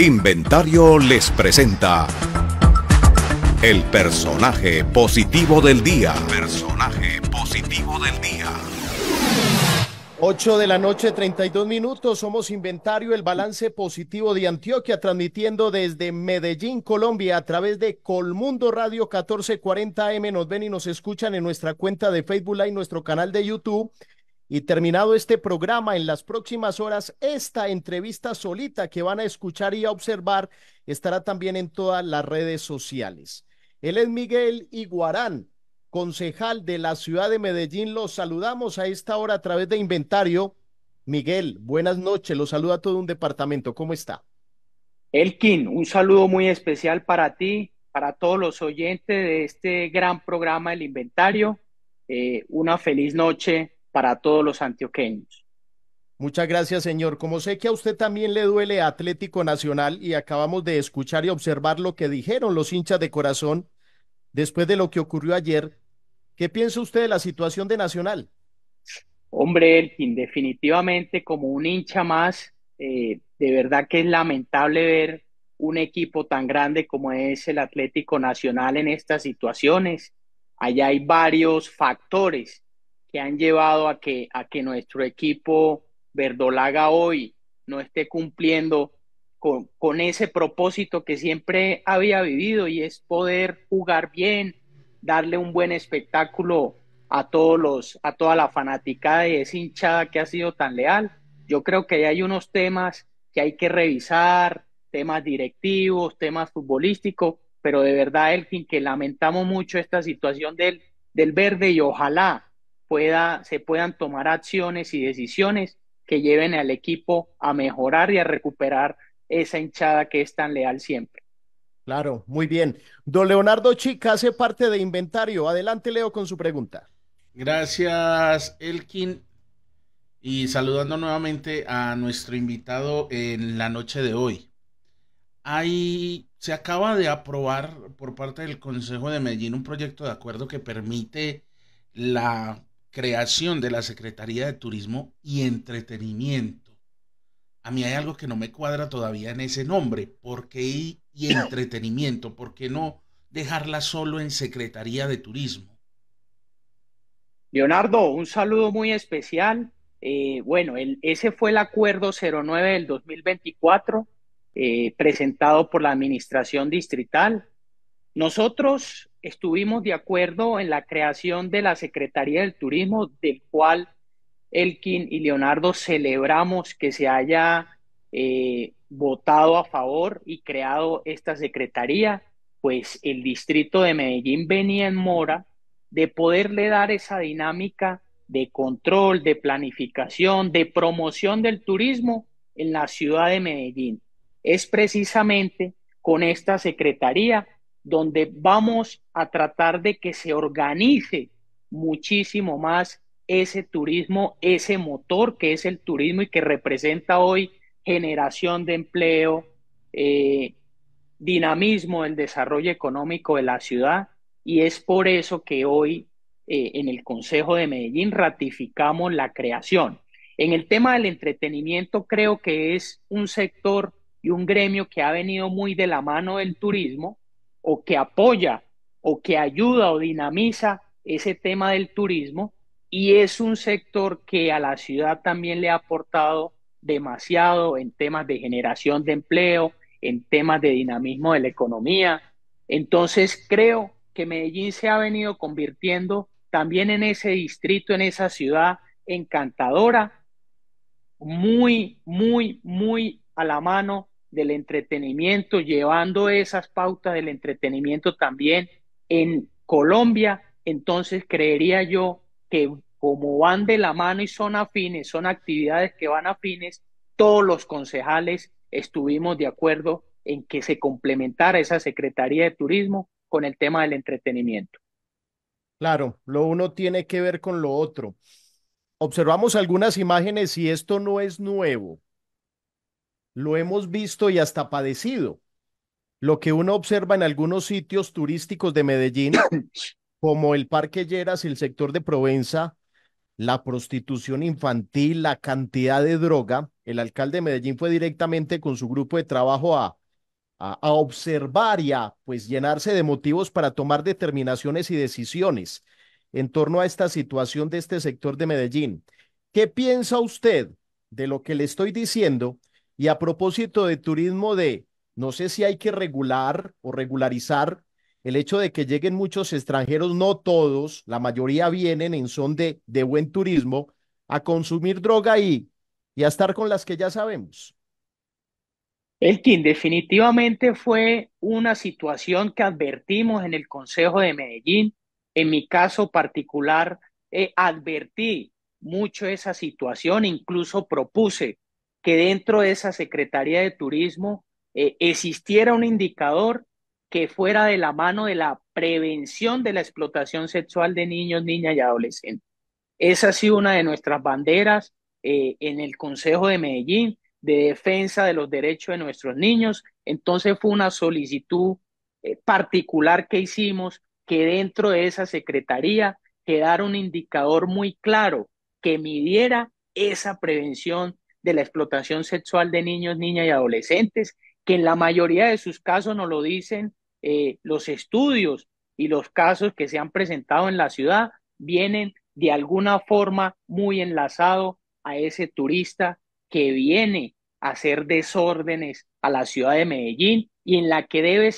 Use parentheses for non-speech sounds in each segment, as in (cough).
Inventario les presenta el personaje positivo del día. Personaje positivo del día. 8 de la noche, 32 minutos. Somos Inventario, el balance positivo de Antioquia, transmitiendo desde Medellín, Colombia, a través de Colmundo Radio 1440M. Nos ven y nos escuchan en nuestra cuenta de Facebook Live, nuestro canal de YouTube y terminado este programa, en las próximas horas, esta entrevista solita que van a escuchar y a observar estará también en todas las redes sociales. Él es Miguel Iguarán, concejal de la ciudad de Medellín. Los saludamos a esta hora a través de inventario. Miguel, buenas noches. Los saluda todo un departamento. ¿Cómo está? Elkin, un saludo muy especial para ti, para todos los oyentes de este gran programa El Inventario. Eh, una feliz noche para todos los antioqueños. Muchas gracias, señor. Como sé que a usted también le duele Atlético Nacional y acabamos de escuchar y observar lo que dijeron los hinchas de corazón después de lo que ocurrió ayer, ¿qué piensa usted de la situación de Nacional? Hombre, Elkin, definitivamente como un hincha más, eh, de verdad que es lamentable ver un equipo tan grande como es el Atlético Nacional en estas situaciones. Allá hay varios factores que han llevado a que, a que nuestro equipo verdolaga hoy no esté cumpliendo con, ese propósito que siempre había vivido y es poder jugar bien, darle un buen espectáculo a todos los, a toda la fanaticada y esa hinchada que ha sido tan leal. Yo creo que hay unos temas que hay que revisar, temas directivos, temas futbolísticos, pero de verdad, Elkin, que lamentamos mucho esta situación del, del verde y ojalá pueda, se puedan tomar acciones y decisiones que lleven al equipo a mejorar y a recuperar esa hinchada que es tan leal siempre. Claro, muy bien. Don Leonardo Chica hace parte de Inventario. Adelante, Leo, con su pregunta. Gracias, Elkin. Y saludando nuevamente a nuestro invitado en la noche de hoy. Hay, se acaba de aprobar por parte del Consejo de Medellín un proyecto de acuerdo que permite la creación de la Secretaría de Turismo y Entretenimiento. A mí hay algo que no me cuadra todavía en ese nombre. ¿Por qué y, entretenimiento? ¿Por qué no dejarla solo en Secretaría de Turismo? Leonardo, un saludo muy especial. Eh, bueno, ese fue el acuerdo 09 del 2024 eh, presentado por la Administración Distrital. Nosotros estuvimos de acuerdo en la creación de la Secretaría del Turismo, del cual Elkin y Leonardo celebramos que se haya eh, votado a favor y creado esta Secretaría, pues el distrito de Medellín venía en mora de poderle dar esa dinámica de control, de planificación, de promoción del turismo en la ciudad de Medellín. Es precisamente con esta Secretaría donde vamos a tratar de que se organice muchísimo más ese turismo, ese motor que es el turismo y que representa hoy generación de empleo, eh, dinamismo, del desarrollo económico de la ciudad. Y es por eso que hoy eh, en el Consejo de Medellín ratificamos la creación. En el tema del entretenimiento creo que es un sector y un gremio que ha venido muy de la mano del turismo o que apoya o que ayuda o dinamiza ese tema del turismo y es un sector que a la ciudad también le ha aportado demasiado en temas de generación de empleo, en temas de dinamismo de la economía. Entonces creo que Medellín se ha venido convirtiendo también en ese distrito, en esa ciudad encantadora, muy, muy, muy a la mano del entretenimiento, llevando esas pautas del entretenimiento también en Colombia, entonces creería yo que como van de la mano y son afines, son actividades que van afines, todos los concejales estuvimos de acuerdo en que se complementara esa Secretaría de Turismo con el tema del entretenimiento. Claro, lo uno tiene que ver con lo otro. Observamos algunas imágenes y esto no es nuevo lo hemos visto y hasta padecido. Lo que uno observa en algunos sitios turísticos de Medellín, (coughs) como el Parque Lleras y el sector de Provenza, la prostitución infantil, la cantidad de droga, el alcalde de Medellín fue directamente con su grupo de trabajo a, a, observar y a pues, llenarse de motivos para tomar determinaciones y decisiones en torno a esta situación de este sector de Medellín. ¿Qué piensa usted de lo que le estoy diciendo? Y a propósito de turismo de, no sé si hay que regular o regularizar el hecho de que lleguen muchos extranjeros, no todos, la mayoría vienen en son de, de buen turismo, a consumir droga y, y a estar con las que ya sabemos. Elkin, definitivamente fue una situación que advertimos en el Consejo de Medellín. En mi caso particular, eh, advertí mucho esa situación, incluso propuse que dentro de esa Secretaría de Turismo eh, existiera un indicador que fuera de la mano de la prevención de la explotación sexual de niños, niñas y adolescentes. Esa ha sido una de nuestras banderas eh, en el Consejo de Medellín de defensa de los derechos de nuestros niños. Entonces fue una solicitud eh, particular que hicimos que dentro de esa secretaría quedara un indicador muy claro que midiera esa prevención de la explotación sexual de niños, niñas y adolescentes, que en la mayoría de sus casos no lo dicen eh, los estudios y los casos que se han presentado en la ciudad, vienen de alguna forma muy enlazado a ese turista que viene a hacer desórdenes a la ciudad de Medellín y en la que debe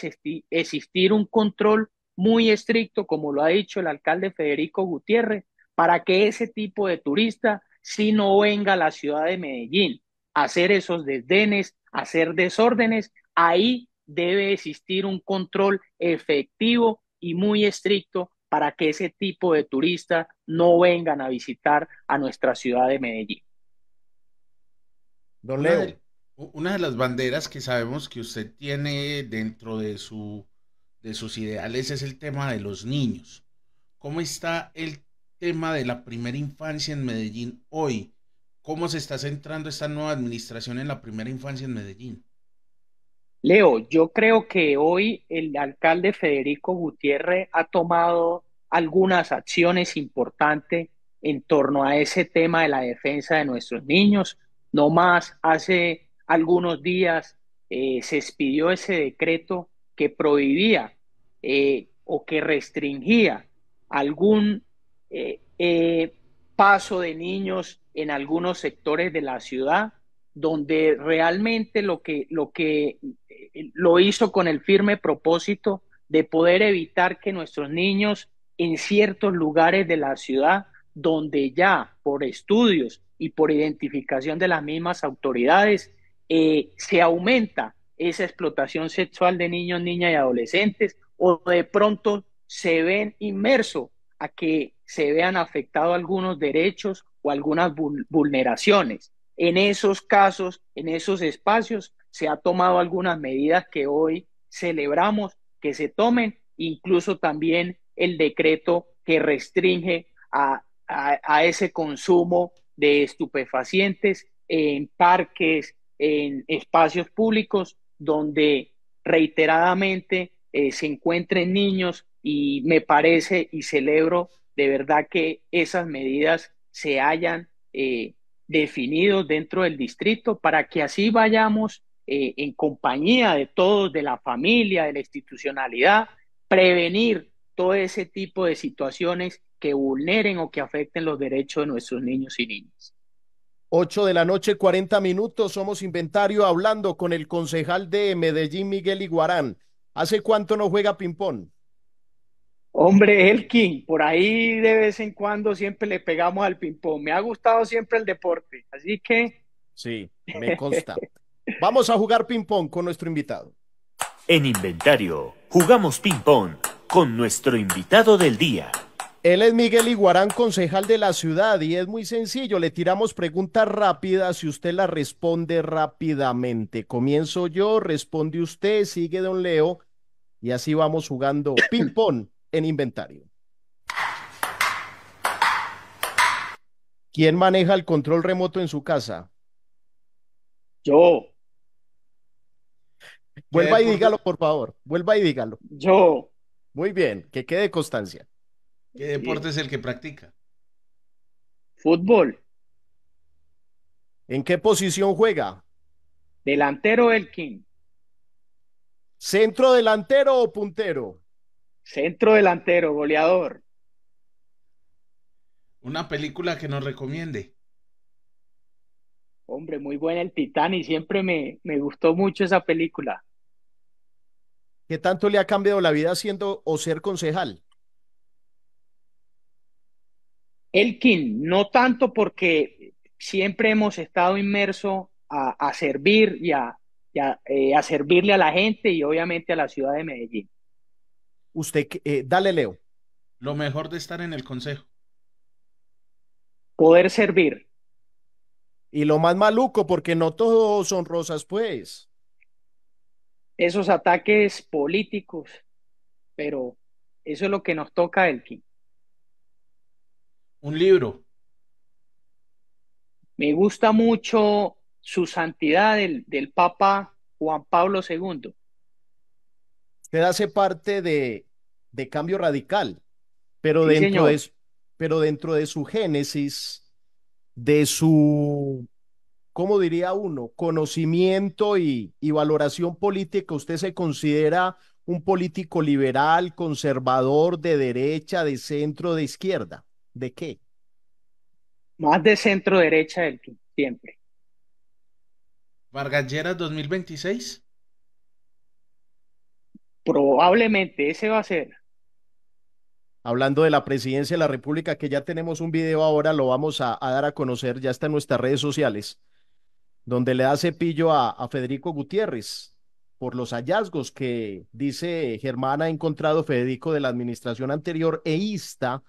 existir un control muy estricto, como lo ha dicho el alcalde Federico Gutiérrez, para que ese tipo de turista si no venga a la ciudad de Medellín a hacer esos desdenes, hacer desórdenes. Ahí debe existir un control efectivo y muy estricto para que ese tipo de turistas no vengan a visitar a nuestra ciudad de Medellín. Don Leo. Una de las banderas que sabemos que usted tiene dentro de, su, de sus ideales es el tema de los niños. ¿Cómo está el tema de la primera infancia en Medellín hoy? ¿Cómo se está centrando esta nueva administración en la primera infancia en Medellín? Leo, yo creo que hoy el alcalde Federico Gutiérrez ha tomado algunas acciones importantes en torno a ese tema de la defensa de nuestros niños. No más, hace algunos días eh, se expidió ese decreto que prohibía eh, o que restringía algún eh, eh, paso de niños en algunos sectores de la ciudad, donde realmente lo que, lo que eh, lo hizo con el firme propósito de poder evitar que nuestros niños en ciertos lugares de la ciudad, donde ya por estudios y por identificación de las mismas autoridades, se aumenta esa explotación sexual de niños, niñas y adolescentes, o de pronto se ven inmersos a que se vean afectados algunos derechos o algunas vulneraciones. En esos casos, en esos espacios, se ha tomado algunas medidas que hoy celebramos que se tomen, incluso también el decreto que restringe a, ese consumo de estupefacientes en parques, en espacios públicos, donde reiteradamente eh, se encuentren niños y me parece y celebro de verdad que esas medidas se hayan eh, definido dentro del distrito para que así vayamos eh, en compañía de todos, de la familia, de la institucionalidad, prevenir todo ese tipo de situaciones que vulneren o que afecten los derechos de nuestros niños y niñas. 8 de la noche, 40 minutos, somos inventario hablando con el concejal de Medellín, Miguel Iguarán. ¿Hace cuánto no juega ping-pong? Hombre, el king, por ahí de vez en cuando siempre le pegamos al ping-pong. Me ha gustado siempre el deporte, así que. Sí, me consta. Vamos a jugar ping-pong con nuestro invitado. En inventario, jugamos ping-pong con nuestro invitado del día. Él es Miguel Iguarán, concejal de la ciudad, y es muy sencillo. Le tiramos preguntas rápidas y usted las responde rápidamente. Comienzo yo, responde usted, sigue don Leo, y así vamos jugando ping-pong en inventario. ¿Quién maneja el control remoto en su casa? Yo. Vuelva y dígalo, por favor. Vuelva y dígalo. Yo. Muy bien, que quede constancia. ¿Qué deporte es el que practica? Fútbol. ¿En qué posición juega? Delantero King ¿Centro delantero o puntero? Centro delantero, goleador. Una película que nos recomiende. Hombre, muy buena el Titán y siempre me, me gustó mucho esa película. ¿Qué tanto le ha cambiado la vida siendo o ser concejal? Elkin, no tanto porque siempre hemos estado inmerso a, servir y, eh, a, servirle a la gente y obviamente a la ciudad de Medellín. Usted, eh, dale Leo. Lo mejor de estar en el consejo. Poder servir. Y lo más maluco, porque no todos son rosas, pues. Esos ataques políticos, pero eso es lo que nos toca, fin, Un libro. Me gusta mucho su santidad del, del Papa Juan Pablo II. Usted hace parte de, Cambio Radical, pero, dentro de, pero dentro de su génesis, de su, ¿cómo diría uno? Conocimiento y, valoración política, ¿usted se considera un político liberal, conservador, de derecha, de centro, de izquierda? ¿De qué? Más de centro derecha del siempre. Vargas 2026. Probablemente ese va a ser. Hablando de la presidencia de la República, que ya tenemos un video ahora, lo vamos a, dar a conocer, ya está en nuestras redes sociales, donde le da cepillo a, a Federico Gutiérrez por los hallazgos que, dice Germán, ha encontrado Federico de la administración anterior e insta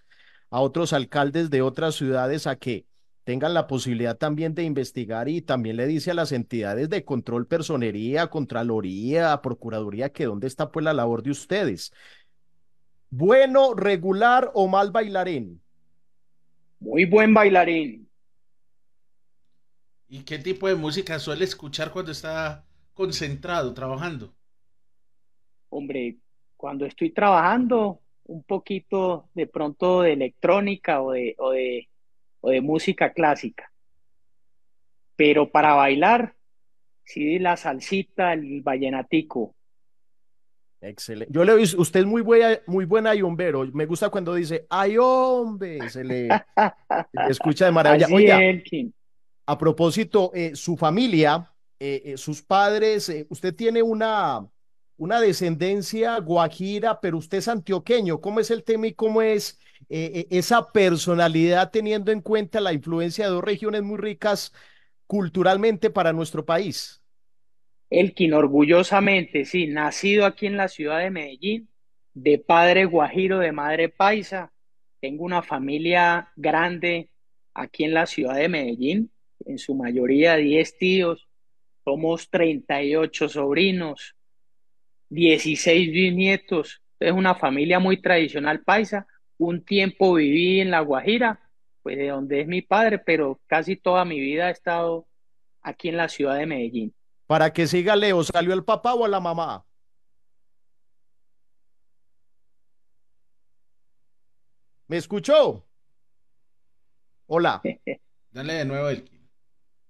a otros alcaldes de otras ciudades a que tengan la posibilidad también de investigar y también le dice a las entidades de control, personería, Contraloría, Procuraduría, que dónde está pues la labor de ustedes. Bueno, regular o mal bailarín. Muy buen bailarín. ¿Y qué tipo de música suele escuchar cuando está concentrado, trabajando? Hombre, cuando estoy trabajando, un poquito de pronto de electrónica o de, o de o de música clásica. Pero para bailar, sí, la salsita, el vallenatico. Excelente. Yo le digo, usted es muy, buena, muy buena, ayombero. Me gusta cuando dice, ay hombre, se le, (laughs) escucha de maravilla. a propósito, eh, su familia, eh, eh, sus padres, usted tiene una, una descendencia guajira, pero usted es antioqueño. ¿Cómo es el tema y cómo es eh, eh, esa personalidad teniendo en cuenta la influencia de dos regiones muy ricas culturalmente para nuestro país? Elkin, orgullosamente, sí, nacido aquí en la ciudad de Medellín, de padre guajiro, de madre paisa. Tengo una familia grande aquí en la ciudad de Medellín, en su mayoría 10 tíos. Somos 38 sobrinos, 16 bisnietos. Es una familia muy tradicional paisa. Un tiempo viví en La Guajira, pues de donde es mi padre, pero casi toda mi vida he estado aquí en la ciudad de Medellín. Para que siga Leo, ¿salió el papá o la mamá? ¿Me escuchó? Hola. (laughs) Dale de nuevo, el...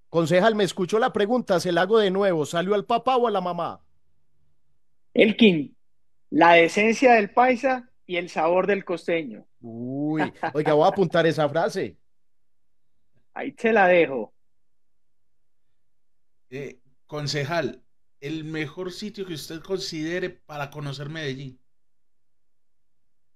Concejal, me escuchó la pregunta, se la hago de nuevo. ¿Salió al papá o a la mamá? Elkin, la decencia del paisa y el sabor del costeño. Uy, oiga, voy a apuntar esa frase. Ahí te la dejo. Eh, concejal, el mejor sitio que usted considere para conocer Medellín.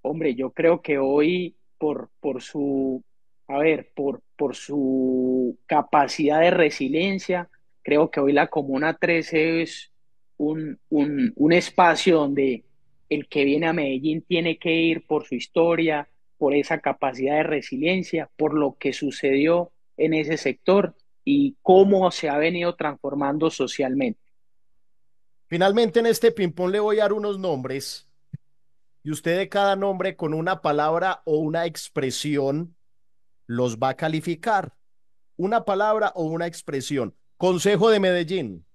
Hombre, yo creo que hoy, por, por su, a ver, por, por su capacidad de resiliencia, creo que hoy la Comuna 13 es un, espacio donde el que viene a Medellín tiene que ir por su historia, por esa capacidad de resiliencia, por lo que sucedió en ese sector y cómo se ha venido transformando socialmente. Finalmente en este ping-pong le voy a dar unos nombres y usted de cada nombre con una palabra o una expresión los va a calificar. Una palabra o una expresión. Consejo de Medellín.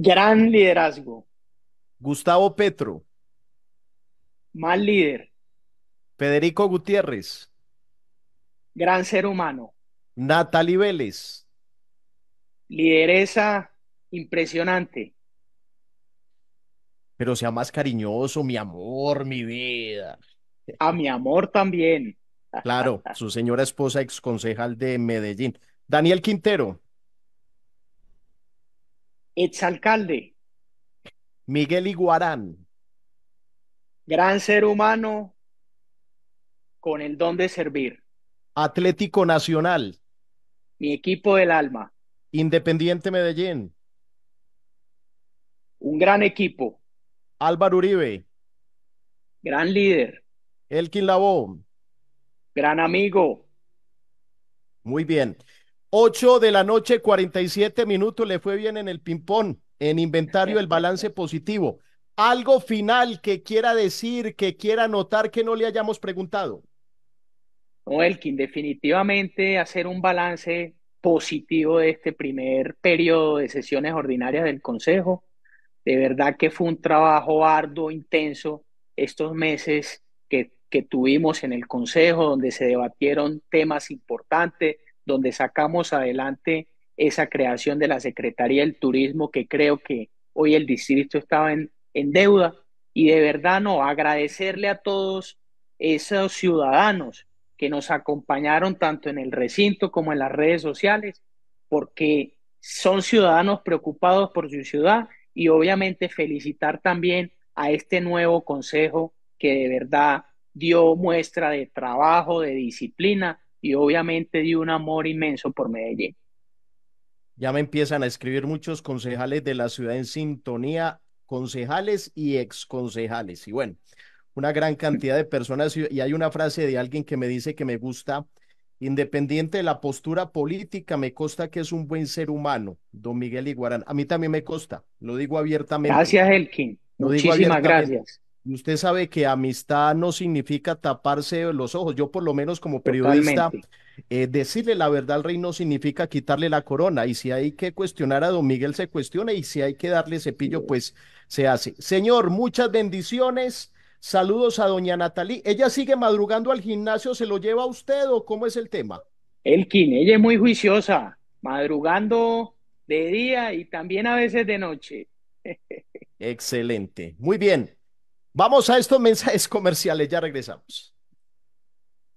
Gran liderazgo. Gustavo Petro. Mal líder. Federico Gutiérrez. Gran ser humano. Natalie Vélez. Lideresa impresionante. Pero sea más cariñoso, mi amor, mi vida. A mi amor también. Claro, su señora esposa, ex concejal de Medellín. Daniel Quintero. Exalcalde. Miguel Iguarán. Gran ser humano con el don de servir. Atlético Nacional. Mi equipo del alma. Independiente Medellín. Un gran equipo. Álvaro Uribe. Gran líder. Elkin Labón. Gran amigo. Muy bien. 8 de la noche, 47 minutos, le fue bien en el ping-pong, en inventario el balance positivo. ¿Algo final que quiera decir, que quiera notar que no le hayamos preguntado? No, Elkin, definitivamente hacer un balance positivo de este primer periodo de sesiones ordinarias del Consejo. De verdad que fue un trabajo arduo, intenso, estos meses que, que tuvimos en el Consejo, donde se debatieron temas importantes, donde sacamos adelante esa creación de la Secretaría del Turismo que creo que hoy el distrito estaba en, en deuda y de verdad no, agradecerle a todos esos ciudadanos que nos acompañaron tanto en el recinto como en las redes sociales, porque son ciudadanos preocupados por su ciudad y obviamente felicitar también a este nuevo consejo que de verdad dio muestra de trabajo, de disciplina y obviamente dio un amor inmenso por Medellín. Ya me empiezan a escribir muchos concejales de la ciudad en sintonía, concejales y exconcejales. Y bueno, una gran cantidad de personas y hay una frase de alguien que me dice que me gusta, independiente de la postura política, me consta que es un buen ser humano, don Miguel Iguarán. A mí también me consta, lo digo abiertamente. Gracias, Elkin. Lo Muchísimas gracias usted sabe que amistad no significa taparse los ojos. Yo por lo menos como periodista, eh, decirle la verdad al rey no significa quitarle la corona. Y si hay que cuestionar a don Miguel, se cuestiona. Y si hay que darle cepillo, pues se hace. Señor, muchas bendiciones. Saludos a doña Natalí. ¿Ella sigue madrugando al gimnasio? ¿Se lo lleva a usted o cómo es el tema? Elkin, ella es muy juiciosa, madrugando de día y también a veces de noche. (laughs) Excelente. Muy bien. Vamos a estos mensajes comerciales, ya regresamos.